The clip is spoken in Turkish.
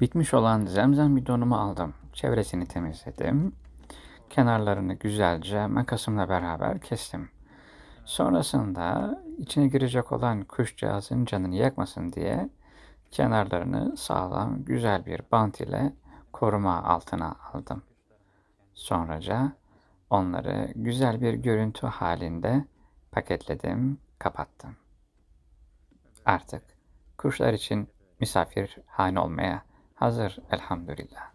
Bitmiş olan zemzem bidonumu aldım. Çevresini temizledim. Kenarlarını güzelce makasımla beraber kestim. Sonrasında içine girecek olan kuş cihazın canını yakmasın diye kenarlarını sağlam güzel bir bant ile koruma altına aldım. Sonraca onları güzel bir görüntü halinde paketledim, kapattım. Artık kuşlar için misafirhane olmaya Hazır elhamdülillah.